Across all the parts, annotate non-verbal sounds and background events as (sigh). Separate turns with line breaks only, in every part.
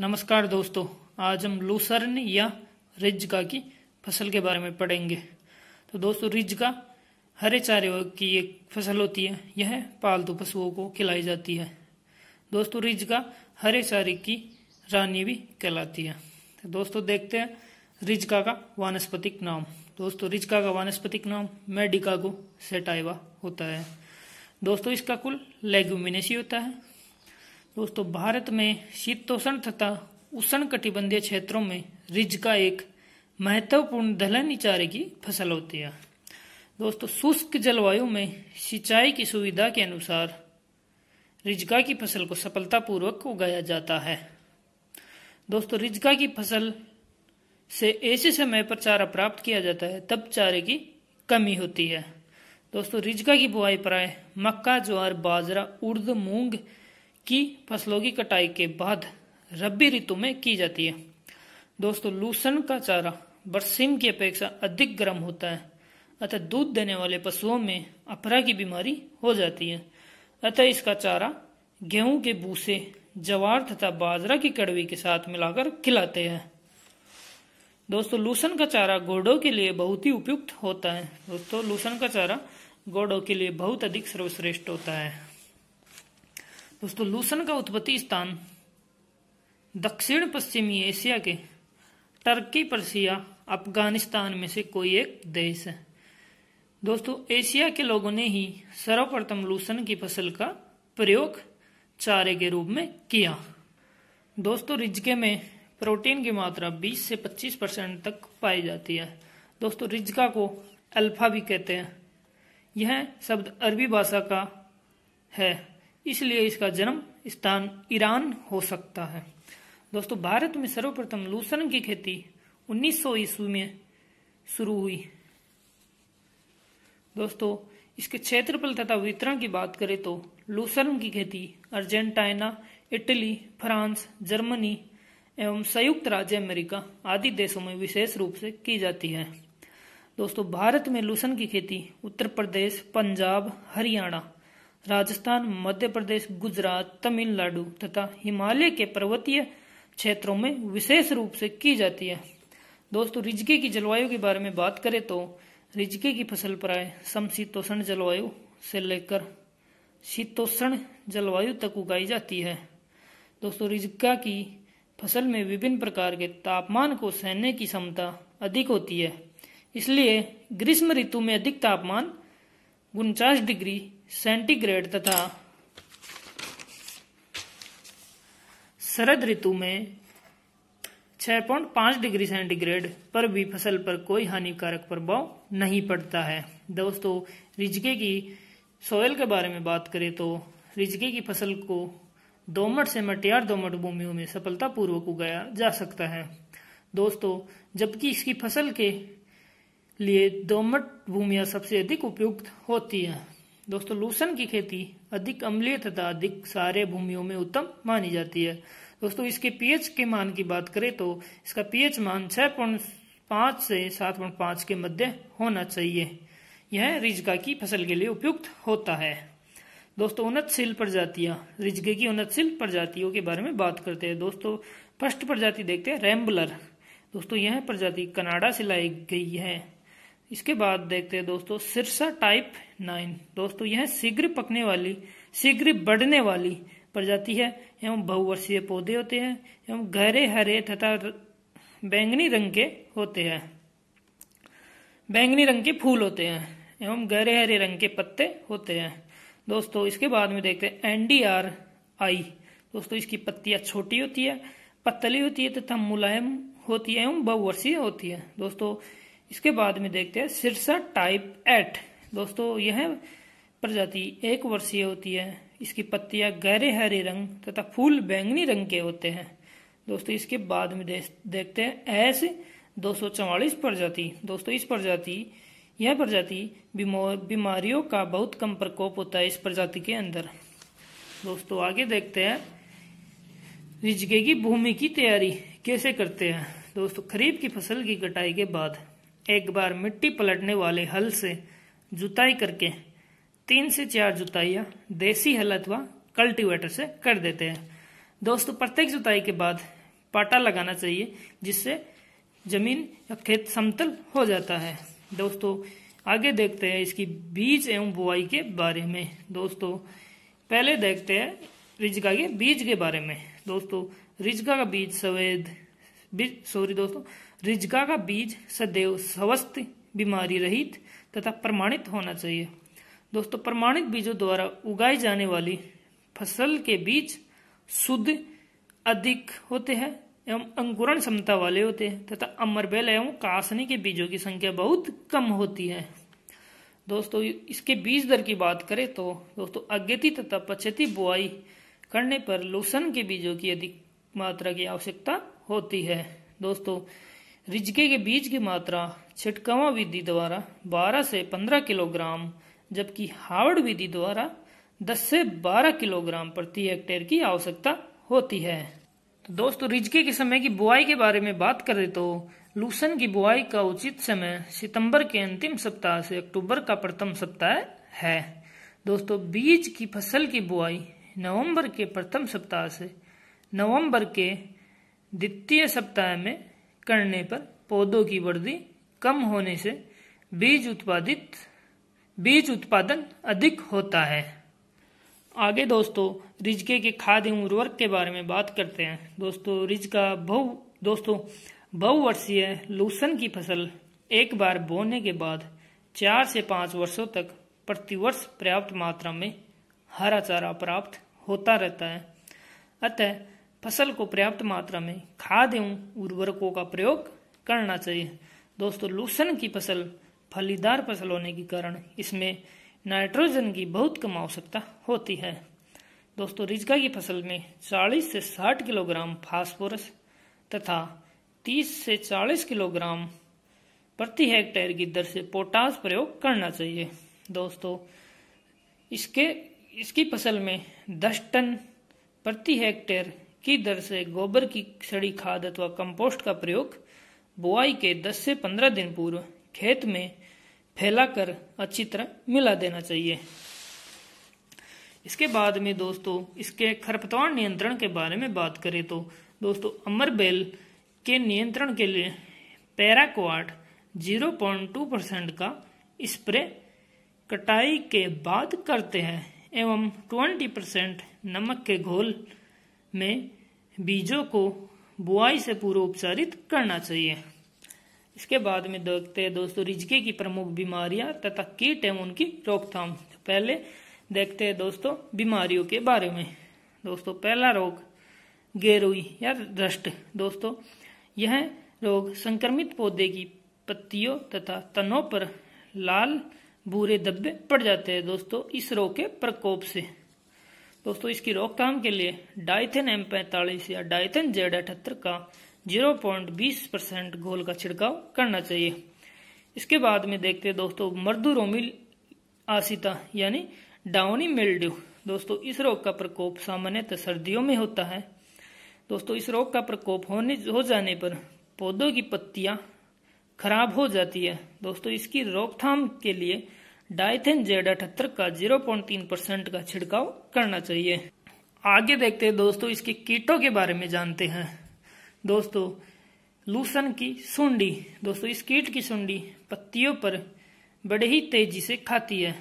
नमस्कार दोस्तों आज हम लूसर्न या रिजगा की फसल के बारे में पढ़ेंगे तो दोस्तों रिजका हरे चारे की एक फसल होती है यह पालतू पशुओं को खिलाई जाती है दोस्तों रिजगा हरे चारे की रानी भी कहलाती है तो दोस्तों देखते हैं रिजगा का वानस्पतिक नाम दोस्तों रिजका का वानस्पतिक नाम मेडिकागो सेटाइवा होता है दोस्तों इसका कुल लेग्यूमिनेसी होता है दोस्तों भारत में शीतोष्ण तथा उष्ण कटिबंधीय क्षेत्रों में रिज का एक महत्वपूर्ण दलहनी चारे की फसल होती है दोस्तों शुष्क जलवायु में सिंचाई की सुविधा के अनुसार रिजका की फसल को सफलतापूर्वक उगाया जाता है दोस्तों रिजका की फसल से ऐसे समय पर चारा प्राप्त किया जाता है तब चारे की कमी होती है दोस्तों रिजका की बुआई प्राय मक्का ज्वार बाजरा उर्द मूंग की फसलों की कटाई के बाद रबी ऋतु में की जाती है दोस्तों लूसन का चारा बरसीम की अपेक्षा अधिक गर्म होता है अतः दूध देने वाले पशुओं में अपरा की बीमारी हो जाती है अतः इसका चारा गेहूं के भूसे जवार तथा बाजरा की कड़वी के साथ मिलाकर खिलाते हैं दोस्तों लूसन का चारा घोड़ों के लिए बहुत ही उपयुक्त होता है दोस्तों लूसन का चारा घोड़ों के लिए बहुत अधिक सर्वश्रेष्ठ होता है दोस्तों लूसन का उत्पत्ति स्थान दक्षिण पश्चिमी एशिया के टर्की पर्सिया अफगानिस्तान में से कोई एक देश है दोस्तों एशिया के लोगों ने ही सर्वप्रथम लूसन की फसल का प्रयोग चारे के रूप में किया दोस्तों रिजके में प्रोटीन की मात्रा 20 से 25 परसेंट तक पाई जाती है दोस्तों रिजका को अल्फा भी कहते हैं यह शब्द अरबी भाषा का है इसलिए इसका जन्म स्थान ईरान हो सकता है दोस्तों भारत में सर्वप्रथम लूसन की खेती 1900 ईस्वी में शुरू हुई दोस्तों इसके क्षेत्रफल तथा वितरण की बात करें तो लूसर्न की खेती अर्जेंटीना इटली फ्रांस जर्मनी एवं संयुक्त राज्य अमेरिका आदि देशों में विशेष रूप से की जाती है दोस्तों भारत में लूसन की खेती उत्तर प्रदेश पंजाब हरियाणा राजस्थान मध्य प्रदेश गुजरात तमिलनाडु तथा हिमालय के पर्वतीय क्षेत्रों में विशेष रूप से की जाती है दोस्तों रिजके की जलवायु के बारे में बात करें तो रिजके की फसल प्राय समीतोषण जलवायु से लेकर शीतोष्ण जलवायु तक उगाई जाती है दोस्तों रिजका की फसल में विभिन्न प्रकार के तापमान को सहने की क्षमता अधिक होती है इसलिए ग्रीष्म ऋतु में अधिक तापमान उनचास डिग्री सेंटीग्रेड तथा शरद ऋतु में 6.5 डिग्री सेंटीग्रेड पर भी फसल पर कोई हानिकारक प्रभाव नहीं पड़ता है दोस्तों रिजके की सोयल के बारे में बात करें तो रिजके की फसल को दोमट से मटियार दोमट भूमियों में सफलतापूर्वक उगाया जा सकता है दोस्तों जबकि इसकी फसल के लिए दोमट भूमिया सबसे अधिक उपयुक्त होती है दोस्तों लूसन की खेती अधिक अम्लीय तथा अधिक सारे भूमियों में उत्तम मानी जाती है दोस्तों इसके पीएच के मान की बात करें तो इसका पीएच मान छह पॉइंट पांच से सात पॉइंट पांच के मध्य होना चाहिए यह रिजगा की फसल के लिए उपयुक्त होता है दोस्तों उन्नतशील प्रजातियां रिजगे की उन्नतशील प्रजातियों के बारे में बात करते हैं दोस्तों फर्स्ट प्रजाति देखते हैं रेम्बलर दोस्तों यह प्रजाति कनाडा से लाई गई है इसके बाद देखते हैं दोस्तों सिरसा टाइप नाइन दोस्तों यह शीघ्र पकने वाली शीघ्र बढ़ने वाली प्रजाति है एवं बहुवर्षीय पौधे होते हैं एवं गहरे हरे तथा बैंगनी रंग के होते हैं बैंगनी रंग के फूल होते हैं एवं गहरे हरे रंग के पत्ते होते हैं दोस्तों इसके बाद में देखते हैं एनडीआर आई दोस्तों इसकी पत्तियां छोटी होती है पतली होती है तथा मुलायम होती है एवं बहुवर्षीय होती है दोस्तों इसके बाद में देखते हैं सिरसा टाइप एट दोस्तों यह प्रजाति एक वर्षीय होती है इसकी पत्तियां गहरे हरे रंग तथा फूल बैंगनी रंग के होते हैं दोस्तों इसके बाद में देखते हैं एस दो प्रजाति दोस्तों इस प्रजाति यह प्रजाति बीमारियों का बहुत कम प्रकोप होता है इस प्रजाति के अंदर दोस्तों आगे देखते हैं रिजगे की भूमि की तैयारी कैसे करते हैं दोस्तों खरीफ की फसल की कटाई के बाद एक बार मिट्टी पलटने वाले हल से जुताई करके तीन से चार जुताइयाँ देसी हल अथवा कल्टीवेटर से कर देते हैं दोस्तों प्रत्येक जुताई के बाद पाटा लगाना चाहिए जिससे जमीन या खेत समतल हो जाता है दोस्तों आगे देखते हैं इसकी बीज एवं बुआई के बारे में दोस्तों पहले देखते हैं रिजगा के बीज के बारे में दोस्तों रिजगा का बीज सफेद बीज सॉरी दोस्तों रिजगा का बीज सदैव स्वस्थ बीमारी रहित तथा प्रमाणित होना चाहिए दोस्तों प्रमाणित बीजों द्वारा उगाई जाने वाली फसल के बीज शुद्ध अधिक होते हैं एवं अंकुरण क्षमता वाले होते हैं तथा अमरबेल एवं कासनी के बीजों की संख्या बहुत कम होती है दोस्तों इसके बीज दर की बात करें तो दोस्तों अगेती तथा पछेती बुआई करने पर लूसन के बीजों की अधिक मात्रा की आवश्यकता होती है दोस्तों रिजके के बीज की मात्रा छिटकावा विधि द्वारा 12 से 15 किलोग्राम जबकि हार्ड विधि द्वारा 10 से 12 किलोग्राम प्रति हेक्टेयर की आवश्यकता होती है तो दोस्तों रिजके के समय की बुआई के बारे में बात करें तो लूसन की बुआई का उचित समय सितंबर के अंतिम सप्ताह से अक्टूबर का प्रथम सप्ताह है दोस्तों बीज की फसल की बुआई नवंबर के प्रथम सप्ताह से नवंबर के द्वितीय सप्ताह में करने पर पौधों की वृद्धि कम होने से बीज उत्पादित बीज उत्पादन अधिक होता है आगे दोस्तों रिजके के खाद एवं उर्वरक के बारे में बात करते हैं दोस्तों रिजका बहु दोस्तों बहुवर्षीय लूसन की फसल एक बार बोने के बाद चार से पाँच वर्षों तक प्रतिवर्ष पर्याप्त मात्रा में हरा चारा प्राप्त होता रहता है अतः फसल को पर्याप्त मात्रा में खाद एवं उर्वरकों का प्रयोग करना चाहिए दोस्तों लूसन की फसल फलीदार फसल होने के कारण इसमें नाइट्रोजन की बहुत कम आवश्यकता होती है दोस्तों रिजका की फसल में 40 से 60 किलोग्राम फास्फोरस तथा 30 से 40 किलोग्राम प्रति हेक्टेयर की दर से पोटास प्रयोग करना चाहिए दोस्तों इसके इसकी फसल में 10 टन प्रति हेक्टेयर की दर से गोबर की सड़ी खाद अथवा कंपोस्ट का प्रयोग बुआई के 10 से 15 दिन पूर्व खेत में फैलाकर अच्छी तरह मिला देना चाहिए इसके बाद में दोस्तों इसके खरपतवार नियंत्रण के बारे में बात करें तो दोस्तों अमरबेल के नियंत्रण के लिए पैराक्वाट 0.2 परसेंट का स्प्रे कटाई के बाद करते हैं एवं 20 परसेंट नमक के घोल में बीजों को बुआई से पूर्व उपचारित करना चाहिए इसके बाद में देखते हैं दोस्तों रिजके की प्रमुख बीमारियां तथा कीट एवं उनकी रोकथाम पहले देखते हैं दोस्तों बीमारियों के बारे में दोस्तों पहला रोग गेरुई या दृष्ट दोस्तों यह रोग संक्रमित पौधे की पत्तियों तथा तनों पर लाल भूरे धब्बे पड़ जाते हैं दोस्तों इस रोग के प्रकोप से दोस्तों इसकी रोकथाम के लिए डाइथन एम पैंतालीस या डाइथेन जेड अठहत्तर का 0.20 परसेंट घोल का छिड़काव करना चाहिए इसके बाद में देखते हैं दोस्तों रोमिल आसिता यानी डाउनी मिल्ड्यू दोस्तों इस रोग का प्रकोप सामान्यतः सर्दियों में होता है दोस्तों इस रोग का प्रकोप होने हो जाने पर पौधों की पत्तियां खराब हो जाती है दोस्तों इसकी रोकथाम के लिए डाइथेन जेड अठहत्तर का 0.3 परसेंट का छिड़काव करना चाहिए आगे देखते हैं दोस्तों इसके कीटों के बारे में जानते हैं दोस्तों लूसन की सुंडी दोस्तों इस कीट की सुंडी पत्तियों पर बड़े ही तेजी से खाती है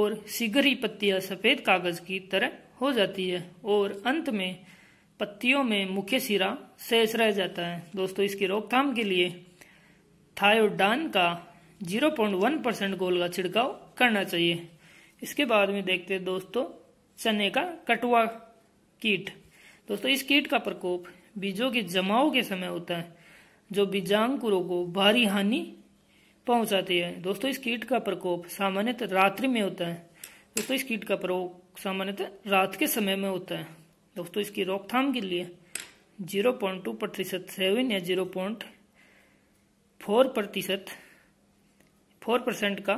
और सिगरी पत्तियां सफेद कागज की तरह हो जाती है और अंत में पत्तियों में मुख्य सिरा शेष रह जाता है दोस्तों इसकी रोकथाम के लिए थायोडान का 0.1 परसेंट गोल का छिड़काव करना चाहिए इसके बाद में देखते हैं दोस्तों चने का कटुआ कीट दोस्तों इस कीट का प्रकोप बीजों के जमाव के समय होता है जो बीजांकुरों को भारी हानि पहुंचाती है दोस्तों इस कीट का प्रकोप सामान्यतः रात्रि में होता है दोस्तों इस कीट का प्रकोप सामान्यतः रात के समय में होता है दोस्तों इसकी रोकथाम के लिए 0.2 प्रतिशत सेवन या 0.4 प्रतिशत फोर परसेंट का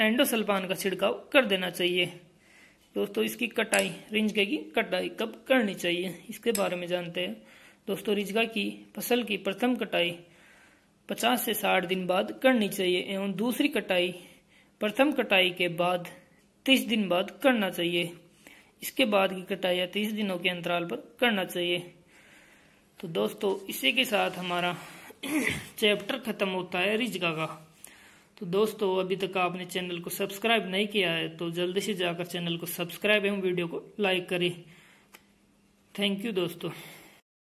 एंडोसल्फान का छिड़काव कर देना चाहिए दोस्तों इसकी कटाई रिंजगे की कटाई कब करनी चाहिए इसके बारे में जानते हैं दोस्तों रिजगा की फसल की प्रथम कटाई 50 से 60 दिन बाद करनी चाहिए एवं दूसरी कटाई प्रथम कटाई के बाद 30 दिन बाद करना चाहिए इसके बाद की कटाई या तीस दिनों के अंतराल पर करना चाहिए तो दोस्तों इसी के साथ हमारा (clears throat) चैप्टर खत्म होता है रिजगा का तो दोस्तों अभी तक आपने चैनल को सब्सक्राइब नहीं किया है तो जल्दी से जाकर चैनल को सब्सक्राइब एवं वीडियो को लाइक करें थैंक यू दोस्तों